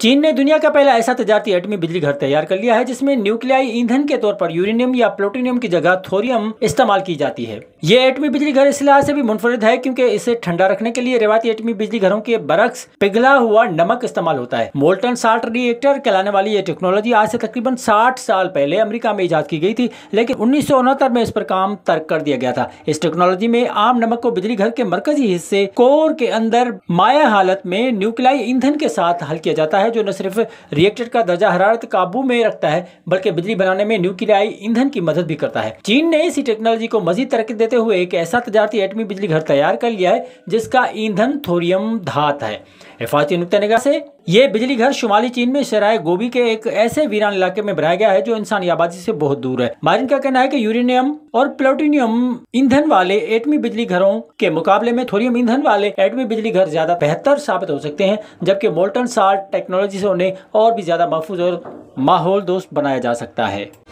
चीन ने दुनिया का पहला ऐसा तजारती एटमी बिजली घर तैयार कर लिया है जिसमें न्यूक्लियाई ईंधन के तौर पर यूरेनियम या प्लूटोनियम की जगह थोरियम इस्तेमाल की जाती है ये एटमी बिजली घर इस लिहाज से भी मुनफरद है क्योंकि इसे ठंडा रखने के लिए रिवायती एटमी बिजली घरों के बरक्स पिघला हुआ नमक इस्तेमाल होता है मोल्टन साल्ट रिएक्टर कहलाने वाली ये टेक्नोलॉजी आज से तकरीबन साठ साल पहले अमरीका में ईजाद की गई थी लेकिन उन्नीस में इस पर काम तर्क कर दिया गया था इस टेक्नोलॉजी में आम नमक को बिजली घर के मरकजी हिस्से कोर के अंदर माया हालत में न्यूक्लियाई ईंधन के साथ हल किया जाता है है जो न सिर्फ रिएक्टर का दर्जा हरारत काबू में रखता है बल्कि बिजली बनाने में न्यूक्लियाई ईंधन की मदद भी करता है चीन ने इसी टेक्नोलॉजी को मजीद तरक्की देते हुए एक ऐसा तजारती एटमी बिजली घर तैयार कर लिया है जिसका ईंधन थोरियम धात है हिफाजती नुकतः निगाह से ये बिजली घर शुमाली चीन में शराय गोभी के एक ऐसे वीरान इलाके में बनाया गया है जो इंसानी आबादी से बहुत दूर है मारिन का कहना है कि यूरेनियम और प्लोटिनियम ईंधन वाले एटमी बिजली घरों के मुकाबले में थोरियम ईंधन वाले एटमी बिजली घर ज्यादा बेहतर साबित हो सकते हैं जबकि मोल्टन साल्ट टेक्नो टेक्नोलॉजी से उन्हें और भी ज़्यादा महफूज और माहौल दोस्त बनाया जा सकता है